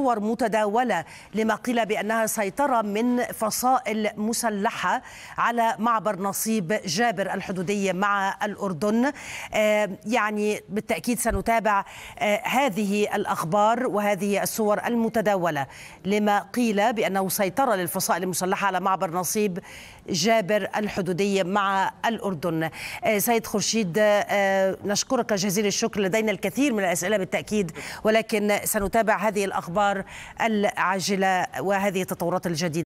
صور متداولة لما قيل بأنها سيطرة من فصائل مسلحة على معبر نصيب جابر الحدودي مع الأردن آه، يعني بالتأكيد سنتابع آه، هذه الأخبار وهذه الصور المتداولة لما قيل بأنه سيطرة للفصائل المسلحة على معبر نصيب جابر الحدودي مع الأردن آه، سيد خورشيد نشكرك جزيل الشكر لدينا الكثير من الأسئلة بالتأكيد ولكن سنتابع هذه الأخبار الأخبار العاجله وهذه التطورات الجديده